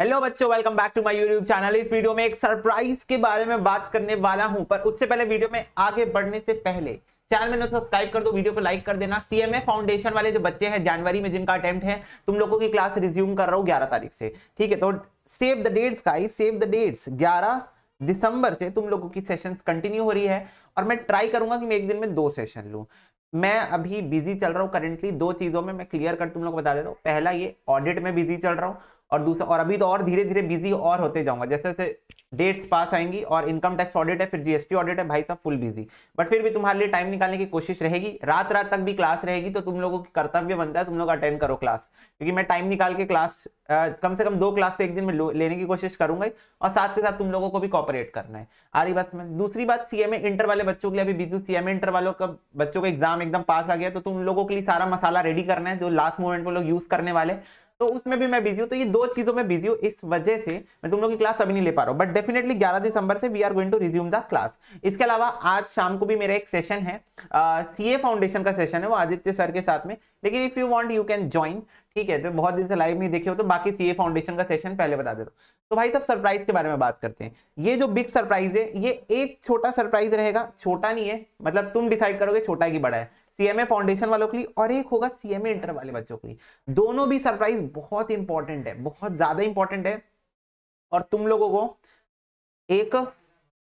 hello बच्चों welcome back to my YouTube channel इस video में एक सरप्राइज के बारे में बात करने वाला हूं पर उससे पहले वीडियो में आगे बढ़ने से पहले चैनल में सब्सक्राइब कर दो वीडियो को लाइक कर देना सीएमए फाउंडेशन वाले जो बच्चे हैं जनवरी में जिनका अटेम्प्ट है तुम लोगों की क्लास रिज्यूम कर रहा हूँ ग्यारह तारीख से ठीक है तो सेव द डेट्स का सेव द डेट्स ग्यारह दिसंबर से तुम लोगों की सेशन कंटिन्यू हो रही है और मैं ट्राई करूंगा कि मैं एक दिन में दो सेशन लूँ मैं अभी बिजी चल रहा हूँ करेंटली दो चीज़ों में मैं क्लियर कर तुम लोग को बता देता हूँ पहला ये ऑडिट में बिजी चल रहा हूँ और दूसरा और अभी तो और धीरे धीरे बिजी और होते जाऊंगा जैसे जैसे डेट्स पास आएंगी और इनकम टैक्स ऑडिट है फिर जीएसटी ऑडिट है भाई साहब फुल बिजी बट फिर भी तुम्हारे लिए टाइम निकालने की कोशिश रहेगी रात रात तक भी क्लास रहेगी तो तुम लोगों की कर्तव्य बनता है तुम लोग अटेंड करो क्लास क्योंकि मैं टाइम निकाल के क्लास कम से कम दो क्लास तो एक दिन में लेने की कोशिश करूंगा और साथ के साथ तुम लोगों को भी कॉपरेट करना है आ रही बात में दूसरी बात सीएमए इंटर वाले बच्चों के लिए अभी बीजू सीएमए इंटर वालों का बच्चों का एग्जाम एकदम पास आ गया तो तुम लोगों के लिए सारा मसाला रेडी करना है जो लास्ट मोमेंट में लोग यूज करने वाले तो उसमें भी मैं बिजी हूँ तो ये दो चीज़ों में बिजी हूँ इस वजह से मैं तुम लोग की क्लास अभी नहीं ले पा रहा हूँ बट डेफिनेटली 11 दिसंबर से we are going to resume the class इसके अलावा आज शाम को भी मेरा एक सेशन है सी ए फाउंडेशन का सेशन है वो आदित्य सर के साथ में लेकिन if you want you can join ठीक है तो बहुत दिन से लाइव नहीं देखे हो तो बाकी सी फाउंडेशन का सेशन पहले बता दे दो तो भाई सब सरप्राइज के बारे में बात करते हैं ये जो बिग सरप्राइज है ये एक छोटा सरप्राइज रहेगा छोटा नहीं है मतलब तुम डिसाइड करोगे छोटा की बड़ा है सीएमए फाउंडेशन वालों के लिए और एक होगा सीएमए इंटर वाले बच्चों के लिए दोनों भी सरप्राइज बहुत इंपॉर्टेंट है बहुत ज्यादा इंपॉर्टेंट है और तुम लोगों को एक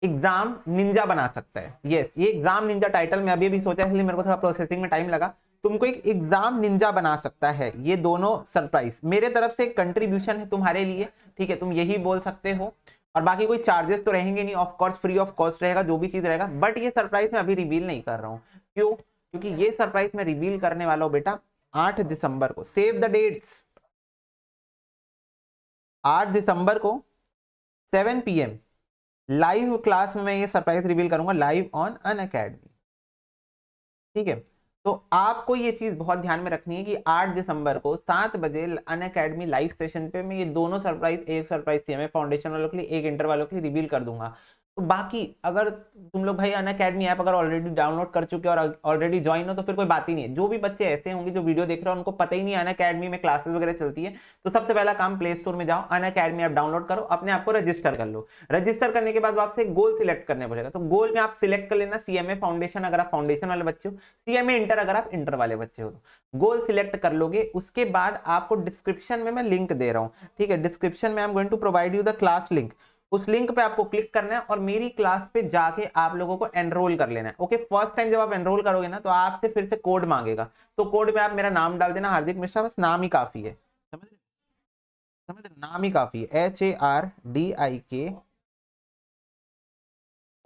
एग्जाम निंजा बना सकता है यस yes, ये एग्जाम निंजा टाइटल में अभी भी सोचा इसलिए मेरे को थोड़ा प्रोसेसिंग में टाइम लगा तुमको एक एग्जाम निंजा बना सकता है ये दोनों सरप्राइज मेरे तरफ से कंट्रीब्यूशन है तुम्हारे लिए ठीक है तुम यही बोल सकते हो और बाकी कोई चार्जेस तो रहेंगे नहीं of course free of cost रहेगा जो भी चीज रहेगा बट ये सरप्राइज मैं अभी रिवील नहीं कर रहा हूँ क्यों क्योंकि ये सरप्राइज मैं रिवील करने वाला हूं बेटा आठ दिसंबर को सेव द डेट्स आठ दिसंबर को सेवन पीएम लाइव क्लास में मैं ये सरप्राइज रिवील करूंगा लाइव ऑन अन अकेडमी ठीक है तो आपको ये चीज बहुत ध्यान में रखनी है कि 8 दिसंबर को 7 बजे अन अकेडमी लाइव स्टेशन पे मैं ये दोनों सरप्राइज एक सरप्राइज थी मैं फाउंडेशन वालों के लिए एक इंटर वालों के लिए रिवील कर दूंगा तो बाकी अगर तुम लोग भाई अन अकेडमी ऐप अगर ऑलरेडी डाउनलोड कर चुके और ऑलरेडी ज्वाइन हो तो फिर कोई बात ही नहीं है जो भी बच्चे ऐसे होंगे जो वीडियो देख रहे हो उनको पता ही नहीं अन अकेडमी में क्लासेस वगैरह चलती है तो सबसे पहला काम प्ले स्टोर में जाओ अन अकेडमी ऐप डाउनलोड करो अपने आप को रजिस्टर कर लो रजिस्टर करने के बाद आपसे गोल सिलेक्ट करने पड़ेगा तो गोल में आप सिलेक्ट कर लेना सीएमए फाउंडेशन अगर आप फाउंडेशन वाले बच्चे हो सीएमए इंटर अगर आप इंटर वाले बच्चे हो तो गोल सिलेक्ट कर लोगे उसके बाद आपको डिस्क्रिप्शन में मैं लिंक दे रहा हूँ ठीक है डिस्क्रिप्शन में I am going to provide you the class link उस लिंक पे आपको क्लिक करना है और मेरी क्लास पे जाके आप लोगों को एनरोल कर लेना है ओके फर्स्ट टाइम जब आप एनरोल करोगे ना तो आपसे फिर से कोड मांगेगा तो कोड में आप मेरा नाम डाल देना हार्दिक मिश्रा बस नाम ही काफी है समझ रहे समझ रहे नाम ही काफी है H A R D K M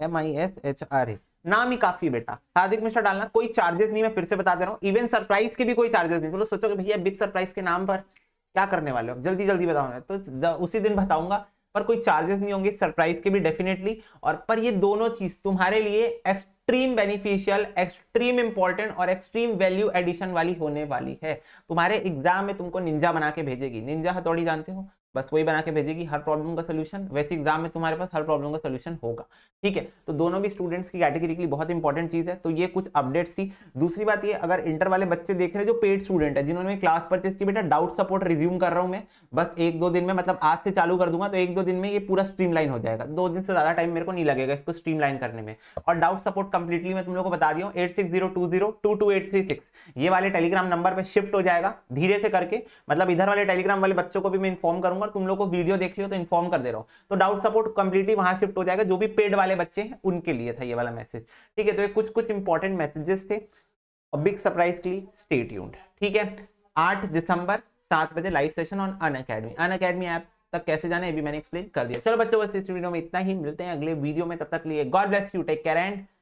I S H R A ए नाम ही काफी बेटा हार्दिक मिश्रा डालना कोई चार्जेस नहीं मैं फिर से बता दे रहा हूँ इवन सरप्राइज के भी कोई चार्जेस नहीं तो सोचो भैया बिग सरप्राइज के नाम पर क्या करने वाले हो जल्दी जल्दी बताओ तो उसी दिन बताऊंगा पर कोई चार्जेस नहीं होंगे सरप्राइज के भी डेफिनेटली और पर ये दोनों चीज तुम्हारे लिए एक्सट्रीम बेनिफिशियल एक्सट्रीम इंपॉर्टेंट और एक्सट्रीम वैल्यू एडिशन वाली होने वाली है तुम्हारे एग्जाम में तुमको निंजा बना के भेजेगी निंजा हथौड़ी जानते हो बस वही बना के भेजेगी हर प्रॉब्लम का सोल्यूशन वैसे एग्जाम में तुम्हारे पास हर प्रॉब्लम का सोल्यूशन होगा ठीक है तो दोनों भी स्टूडेंट्स की कैटेगरी के लिए बहुत इंपॉर्टेंट चीज़ है तो ये कुछ अपडेट्स थी दूसरी बात ये अगर इंटर वाले बच्चे देख रहे हैं जो पेड स्टूडेंट है जिन्होंने क्लास परचेस की बेटा डाउट सपोर्ट रिज्यूम कर रहा हूँ मैं बस एक दो दिन में मतलब आज से चालू कर दूंगा तो एक दो दिन में ये पूरा स्ट्रीमलाइन हो जाएगा दो दिन से ज़्यादा टाइम मेरे को नहीं लगेगा इसको स्ट्रीमलाइन करने में और डाउट सपोर्ट कंप्लीटली मैं तुम लोग को बता दिया हूँ एट ये वाले टेलीग्राम नंबर पर शिफ्ट हो जाएगा धीरे से करके मतलब इधर वाले टेलीग्राम वाले बच्चों को भी मैं इन्फॉर्म करूँगा बताऊंगा तुम लोग को वीडियो देख लियो तो इन्फॉर्म कर दे रहा हूँ तो डाउट सपोर्ट कंप्लीटली वहां शिफ्ट हो जाएगा जो भी पेड वाले बच्चे हैं उनके लिए था ये वाला मैसेज ठीक है तो ये कुछ कुछ इंपॉर्टेंट मैसेजेस थे और बिग सरप्राइज के लिए स्टेट यून ठीक है आठ दिसंबर सात बजे live session on Unacademy Unacademy app तक कैसे जाने है भी मैंने एक्सप्लेन कर दिया चलो बच्चों बस इस वीडियो में इतना ही मिलते हैं अगले वीडियो में तब तक लिए God bless you take care and